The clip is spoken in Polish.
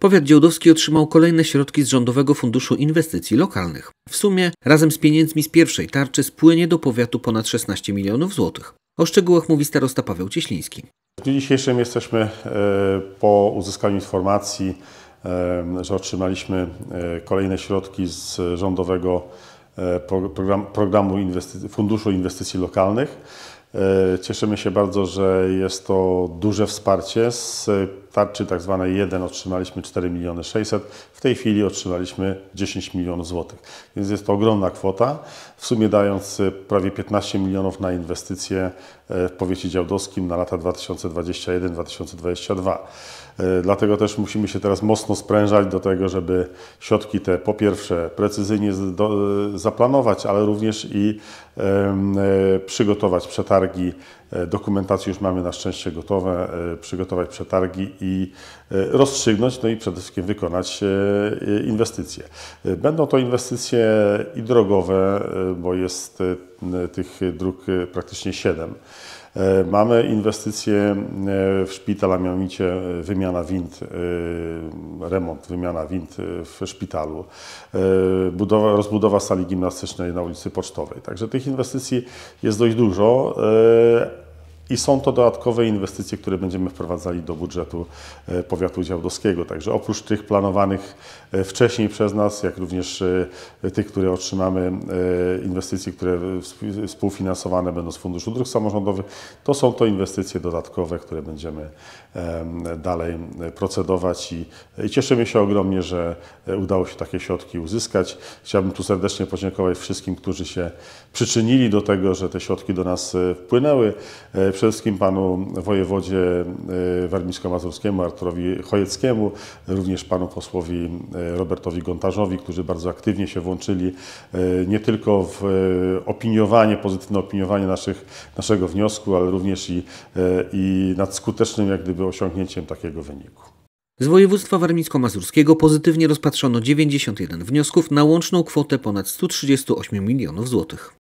Powiat Działdowski otrzymał kolejne środki z Rządowego Funduszu Inwestycji Lokalnych. W sumie razem z pieniędzmi z pierwszej tarczy spłynie do powiatu ponad 16 milionów złotych. O szczegółach mówi starosta Paweł Cieśliński. W dniu dzisiejszym jesteśmy e, po uzyskaniu informacji, e, że otrzymaliśmy e, kolejne środki z Rządowego programu Funduszu Inwestycji Lokalnych. Cieszymy się bardzo, że jest to duże wsparcie z tarczy tak zwanej 1 otrzymaliśmy 4 miliony 600, w tej chwili otrzymaliśmy 10 milionów złotych. Więc jest to ogromna kwota, w sumie dając e, prawie 15 milionów na inwestycje e, w powiecie działdowskim na lata 2021-2022. E, dlatego też musimy się teraz mocno sprężać do tego, żeby środki te po pierwsze precyzyjnie zaplanować, ale również i przygotować przetargi. Dokumentację już mamy na szczęście gotowe, przygotować przetargi i e, rozstrzygnąć, no i przede wszystkim wykonać e, e, inwestycje. Będą to inwestycje i drogowe, bo jest tych dróg praktycznie siedem. Mamy inwestycje w szpital, a mianowicie wymiana wind, remont, wymiana wind w szpitalu, budowa, rozbudowa sali gimnastycznej na ulicy Pocztowej. Także tych inwestycji jest dość dużo i są to dodatkowe inwestycje, które będziemy wprowadzali do budżetu e, powiatu działdowskiego. Także oprócz tych planowanych e, wcześniej przez nas, jak również e, tych, które otrzymamy, inwestycji, które współfinansowane będą z Funduszu Dróg Samorządowych, to są to inwestycje dodatkowe, które będziemy dalej procedować i, i cieszymy się ogromnie, że udało się takie środki uzyskać. Chciałbym tu serdecznie podziękować wszystkim, którzy się przyczynili do tego, że te środki do nas wpłynęły Przede wszystkim panu wojewodzie e, warmińsko-mazurskiemu Arturowi Chojeckiemu, również panu posłowi e, Robertowi Gontarzowi, którzy bardzo aktywnie się włączyli e, nie tylko w opiniowanie, pozytywne opiniowanie naszych, naszego wniosku, ale również i, i nad skutecznym jak gdyby osiągnięciem takiego wyniku. Z województwa warmińsko-mazurskiego pozytywnie rozpatrzono 91 wniosków na łączną kwotę ponad 138 milionów złotych.